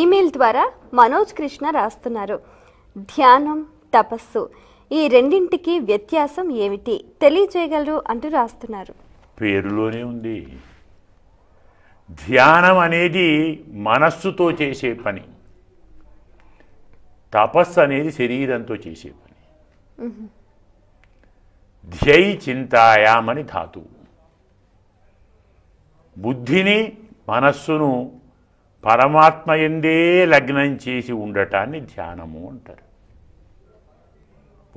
email ద్వారా మనోజ్ కృష్ణ రాస్తున్నారు ధ్యానం తపస్సు ఈ రెండింటికి వ్యత్యాసం ఏమిటి తెలియజేయగలరు అంటూ రాస్తున్నారు పేరులోనే ఉంది ధ్యానం అనేది మనస్సుతో చేసే పని తపస్సు అనేది శరీరంతో చేసే పని ధ్యై చింతాయామని ధాతువు బుద్ధిని మనస్సును పరమాత్మ ఎందే లగ్నం చేసి ఉండటాన్ని ధ్యానము అంటారు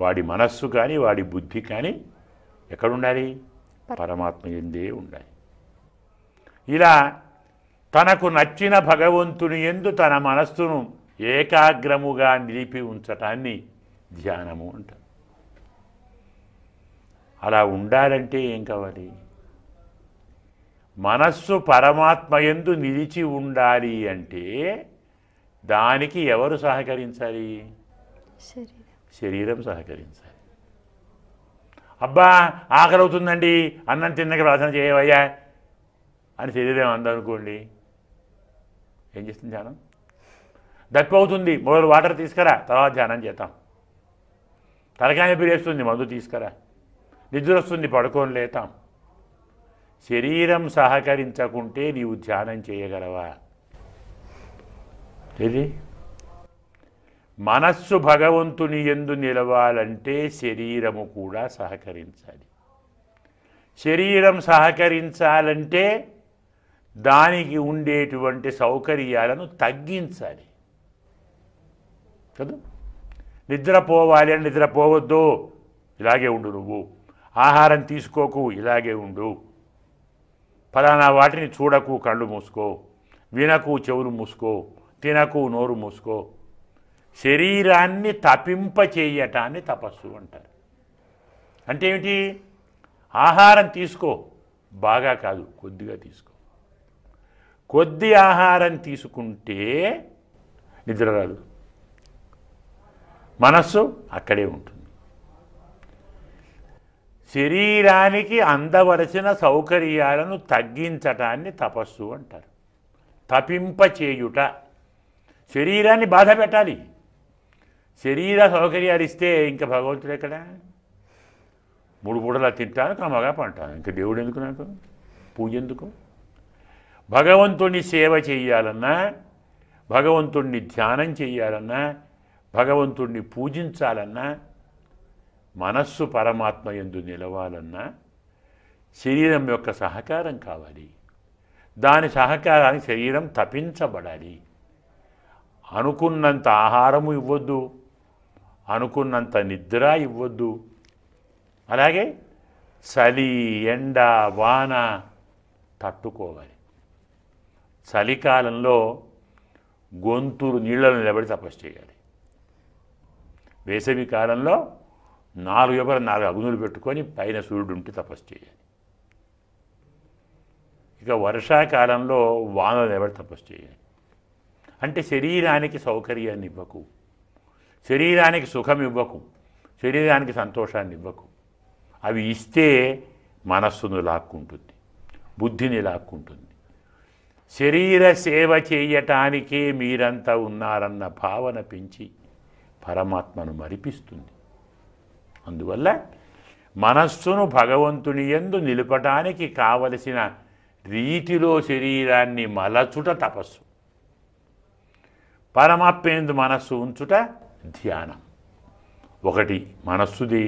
వాడి మనస్సు కానీ వాడి బుద్ధి కానీ ఎక్కడుండాలి పరమాత్మ ఎందే ఉండాలి ఇలా తనకు నచ్చిన భగవంతుని ఎందు తన మనస్సును ఏకాగ్రముగా నిలిపి ఉంచటాన్ని ధ్యానము అంటారు అలా ఉండాలంటే ఏం కావాలి మనస్సు పరమాత్మ ఎందు నిలిచి ఉండాలి అంటే దానికి ఎవరు సహకరించాలి శరీరం సహకరించాలి అబ్బా ఆకలి అవుతుందండి అన్నం తిన్నక ప్రార్థన చేయవయ్యా అని శరీరం అందనుకోండి ఏం చేస్తుంది ధ్యానం దక్కువ అవుతుంది మొదలు వాటర్ తీసుకురా తర్వాత ధ్యానం చేద్దాం తలకాయ పిరేస్తుంది మందు తీసుకురా నిద్ర వస్తుంది పడుకొని లేతాం శరీరం సహకరించకుంటే నీవు ధ్యానం చేయగలవా ఇది మనస్సు భగవంతుని ఎందు నిలవాలంటే శరీరము కూడా సహకరించాలి శరీరం సహకరించాలంటే దానికి ఉండేటువంటి సౌకర్యాలను తగ్గించాలి కదా నిద్రపోవాలి అని నిద్రపోవద్దు ఇలాగే ఉండు నువ్వు ఆహారం తీసుకోకు ఇలాగే ఉండు ఫలానా వాటిని చూడకు కళ్ళు మూసుకో వినకు చెవులు మూసుకో తినకు నోరు మూసుకో శరీరాన్ని తపింపచేయటాన్ని తపస్సు అంటారు అంటే ఏమిటి ఆహారం తీసుకో బాగా కాదు కొద్దిగా తీసుకో కొద్ది ఆహారం తీసుకుంటే నిద్ర రాదు మనస్సు అక్కడే ఉంటుంది శరీరానికి అందవలసిన సౌకర్యాలను తగ్గించటాన్ని తపస్సు అంటారు తపింపచేయుట శరీరాన్ని బాధ పెట్టాలి శరీర సౌకర్యాలు ఇస్తే ఇంకా భగవంతుడు ఎక్కడ మూడు పూటలా తింటాను క్రమగా పంటాను ఇంకా దేవుడు ఎందుకు నాకు పూజ ఎందుకు భగవంతుణ్ణి సేవ చేయాలన్నా భగవంతుణ్ణి ధ్యానం చేయాలన్నా భగవంతుణ్ణి పూజించాలన్నా మనస్సు పరమాత్మ ఎందు నిలవాలన్నా శరీరం యొక్క సహకారం కావాలి దాని సహకారానికి శరీరం తపించబడాలి అనుకున్నంత ఆహారము ఇవ్వద్దు అనుకున్నంత నిద్ర ఇవ్వద్దు అలాగే చలి ఎండ వాన తట్టుకోవాలి చలికాలంలో గొంతులు నీళ్ళను నిలబడి తపస్సు చేయాలి వేసవి కాలంలో నాలుగు ఎవరు నాలుగు అగ్నులు పెట్టుకొని పైన సూర్యుడు ఉంటే తపస్సు చేయాలి ఇక వర్షాకాలంలో వానలు ఎవరు తపస్సు చేయాలి అంటే శరీరానికి సౌకర్యాన్ని ఇవ్వకు శరీరానికి సుఖం ఇవ్వకు శరీరానికి సంతోషాన్ని ఇవ్వకు అవి ఇస్తే మనస్సును లాక్కుంటుంది బుద్ధిని లాక్కుంటుంది శరీర సేవ చేయటానికే మీరంతా ఉన్నారన్న భావన పెంచి పరమాత్మను మరిపిస్తుంది అందువల్ల మనస్సును భగవంతుని ఎందు నిలపటానికి కావలసిన రీతిలో శరీరాన్ని మలచుట తపస్సు ఎందు మనస్సు ఉంచుట ధ్యానం ఒకటి మనస్సుది